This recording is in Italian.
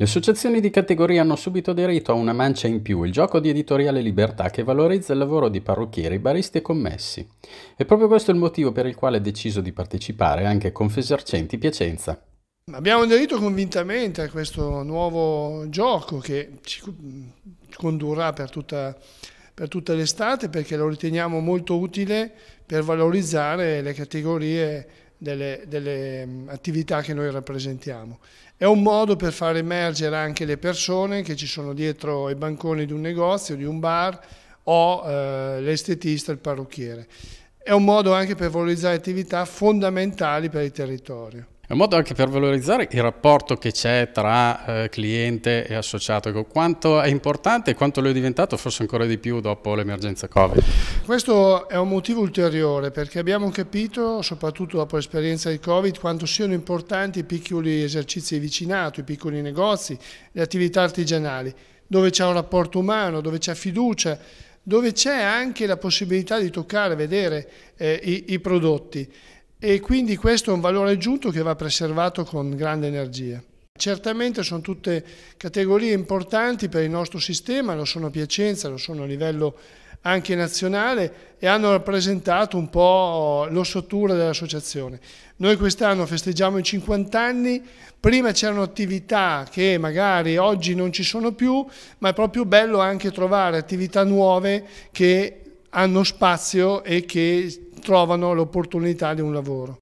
Le associazioni di categoria hanno subito aderito a una mancia in più, il gioco di editoriale libertà che valorizza il lavoro di parrucchieri, baristi e commessi. E proprio questo è il motivo per il quale ha deciso di partecipare anche Confesercenti Piacenza. Abbiamo aderito convintamente a questo nuovo gioco che ci condurrà per tutta, per tutta l'estate perché lo riteniamo molto utile per valorizzare le categorie delle, delle mm, attività che noi rappresentiamo. È un modo per far emergere anche le persone che ci sono dietro i banconi di un negozio, di un bar o eh, l'estetista, il parrucchiere. È un modo anche per valorizzare attività fondamentali per il territorio. È un modo anche per valorizzare il rapporto che c'è tra eh, cliente e associato, ecco, quanto è importante e quanto lo è diventato forse ancora di più dopo l'emergenza Covid. Questo è un motivo ulteriore perché abbiamo capito, soprattutto dopo l'esperienza di Covid, quanto siano importanti i piccoli esercizi di vicinato, i piccoli negozi, le attività artigianali, dove c'è un rapporto umano, dove c'è fiducia, dove c'è anche la possibilità di toccare, vedere eh, i, i prodotti e quindi questo è un valore aggiunto che va preservato con grande energia. Certamente sono tutte categorie importanti per il nostro sistema, lo sono a Piacenza, lo sono a livello anche nazionale e hanno rappresentato un po' l'ossatura dell'associazione. Noi quest'anno festeggiamo i 50 anni, prima c'erano attività che magari oggi non ci sono più, ma è proprio bello anche trovare attività nuove che hanno spazio e che trovano l'opportunità di un lavoro.